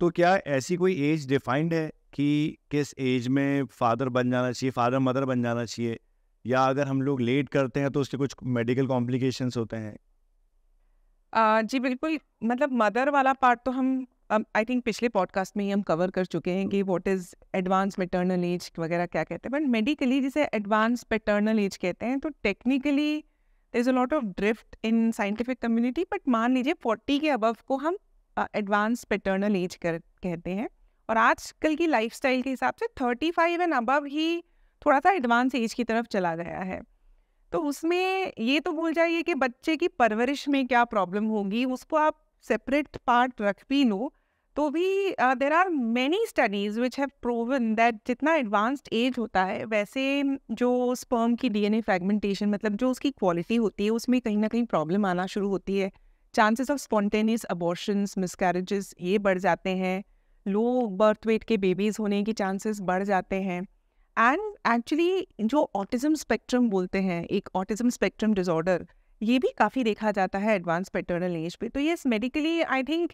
तो क्या ऐसी कोई एज डिफाइंड है कि किस एज में फादर बन जाना चाहिए फादर मदर बन जाना चाहिए या अगर हम लोग लेट करते हैं तो उसके कुछ मेडिकल कॉम्प्लिकेशंस होते हैं आ, जी बिल्कुल मतलब मदर वाला पार्ट तो हम आई थिंक पिछले पॉडकास्ट में ही हम कवर कर चुके हैं कि what is advance maternal age वगैरह क्या कहते हैं बट मेडिकली जिसे एडवांस पेटर्नल एज कहते हैं तो technically there is a lot of drift in scientific community but मान लीजिए फोर्टी के अबव को हम एडवांस पेटर्नल एज कर कहते हैं और आजकल की स्टाइल के हिसाब से थर्टी फाइव एंड अबव ही थोड़ा सा एडवांस एज की तरफ चला गया है तो उसमें ये तो भूल जाइए कि बच्चे की परवरिश में क्या प्रॉब्लम होगी उसको आप सेपरेट पार्ट रख भी लो तो भी there are many studies which have proven that जितना एडवांस्ड एज होता है वैसे जो स्पर्म की डीएनए फ्रेगमेंटेशन मतलब जो उसकी क्वालिटी होती है उसमें कहीं ना कहीं प्रॉब्लम आना शुरू होती है chances of spontaneous abortions miscarriages ये बढ़ जाते हैं लो बर्थ वेट के बेबीज़ होने के चांसेस बढ़ जाते हैं एंड एक्चुअली जो ऑटिज्म स्पेक्ट्रम बोलते हैं एक ऑटिज्म स्पेक्ट्रम डिसऑर्डर ये भी काफ़ी देखा जाता है एडवांस पेटर्नल एज पे तो yes medically I think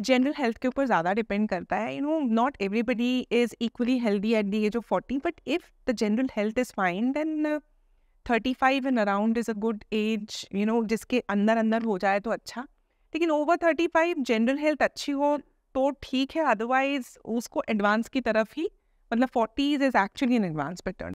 general health के ऊपर ज़्यादा डिपेंड करता है you know not everybody is equally healthy at the age of forty but if the general health is fine then thirty five and around is a good age you know जिसके अंदर अंदर हो जाए तो अच्छा लेकिन over thirty five general health अच्छी हो तो ठीक है अदरवाइज उसको एडवांस की तरफ ही मतलब forties is actually an advance pattern